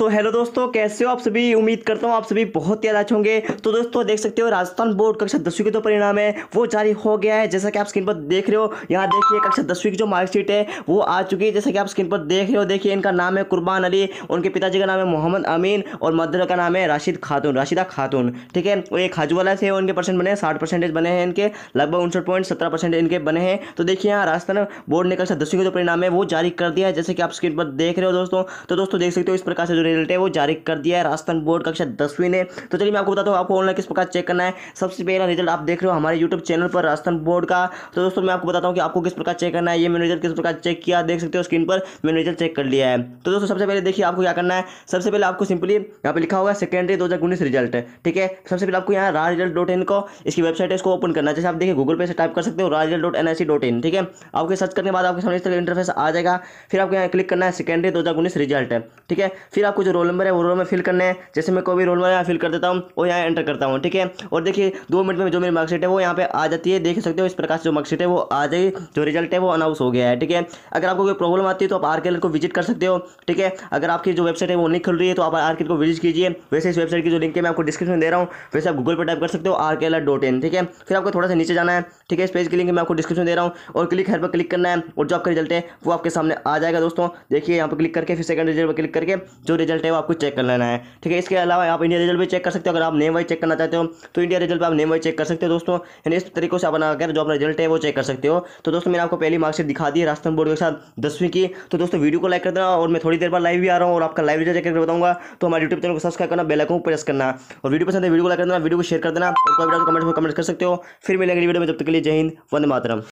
तो हेलो दोस्तों कैसे हो आप सभी उम्मीद करता हूँ आप सभी बहुत ही अच्छे होंगे तो दोस्तों देख सकते हो राजस्थान बोर्ड कक्षा दसवीं के जो तो परिणाम है वो जारी हो गया है जैसा कि आप स्क्रीन पर देख रहे हो यहाँ देखिए कक्षा दसवीं की जो मार्कशीट है वो आ चुकी है जैसा कि आप स्क्रीन पर देख रहे हो देखिए इनका नाम है कुर्बान अली उनके पिताजी का नाम है मोहम्मद अमीन और मदर का नाम है राशिद खातून राशिदा खातून ठीक है एक हाजू वाला से उनके परसेंट बने साठ परसेंटेज बने हैं इनके लगभग उनसठ पॉइंट सत्रह परसेंट इनके बने हैं तो देखिए यहाँ राजस्थान बोर्ड ने कक्षा दसवीं का जो परिणाम है वो जारी कर दिया है जैसे कि आप स्क्रीन पर देख रहे हो दोस्तों तो दोस्तों देख सकते हो इस प्रकार से रिजल्ट है वो जारी कर दिया है राजस्थान बोर्ड कक्षा दसवीं ने तो चलिए मैं आपको बताता हूँ आपको ऑनलाइन किस प्रकार चेक करना है सबसे पहला रिजल्ट आप देख रहे हो हमारे यूट्यूब चैनल पर राजस्थान बोर्ड का तो दोस्तों मैं आपको बताता हूँ कि आपको किस प्रकार चेक करना है ये मैंने रिजल्ट किस प्रकार चेक किया देख सकते हो स्क्रीन पर मैंने रिजल्ट चेक कर लिया है तो दोस्तों सबसे पहले देखिए आपको क्या करना है सबसे पहले आपको सिंपली यहाँ पर लिखा होगा सेकेंडरी दो रिजल्ट ठीक है सबसे पहले आपको यहाँ राज रिजल्ट को इसकी वेबसाइट है इसको ओपन करना जैसे आप देखिए गूगल पे से टाइप कर सकते हो राज रिजल्ट डॉट ठीक है आपके सर्च करने के बाद आपके सामने इस तरह इंटरफेस आ जाएगा फिर आपको यहाँ क्लिक करना है सेकेंडरी दो रिजल्ट ठीक है फिर आपको आपको जो रोल नंबर है वो रोल में फिल करना है जैसे मैं कोई भी रोल नंबर यहाँ फिल कर देता हूँ और यहाँ एंटर करता हूँ ठीक है और देखिए दो मिनट में जो मेरी मार्कशीट है वो यहाँ पे आ जाती है देख सकते हो इस प्रकार से जो मार्कशीट है वो आ जाएगी जो रिजल्ट है वो अनाउंस हो गया है ठीक है अगर आपको कोई प्रॉब्लम आती है तो आप आर को विजिट कर सकते हो ठीक है अगर आपकी जो वेबसाइट है वो नहीं खुल रही है तो आप आर को विजिट कीजिए वैसे इस वेबसाइट की जो लिंक है मैं आपको डिस्क्रिप्शन दे रहा हूँ वैसे आप गूगल पर टाइप कर सकते हो आर ठीक है फिर आपको थोड़ा सा नीचे जाना है ठीक है इस पेज की लिंक मैं आपको डिस्क्रिप्शन दे रहा हूँ और क्लिक हर पर क्लिक करना है और जो आपका रिजल्ट है वो आपके सामने आ जाएगा दोस्तों देखिए यहाँ पर क्लिक करके फिर सेकंड रिजल्ट पर क्लिक करके जो रिजल्ट रिजल्ट है वो आपको चेक कर लेना है ठीक है इसके अलावा आप इंडिया रिजल्ट भी चेक कर सकते हो अगर आप नेम वाइज चेक करना चाहते हो तो इंडिया रिजल्ट आप नेम वाइज चेक कर सकते हो दोस्तों यानी इस तरीके से आप बनाकर जो अपना रिजल्ट है वो चेक कर सकते हो तो दोस्तों मैंने आपको पहली मार्क्स दिखा दी राजस्थान बोर्ड के साथ दसवीं की तो दोस्तों वीडियो को लाइक कर देना और मैं थोड़ी देर बाद लाइव भी आ रहा हूँ और आपका लाइव रिजल्ट चेक कर बताऊंगा तो हमारे यूट्यूब चैनल को सब्सक्राइब करना बेलाइकन को प्रेस करना और वीडियो पसंद है वीडियो को लाइक कर देना वीडियो को शेयर कर देना कमेंट में कमेंट कर सकते हो फिर मिलेंगे वीडियो में जब तक के लिए जय हिंद वंद मातरम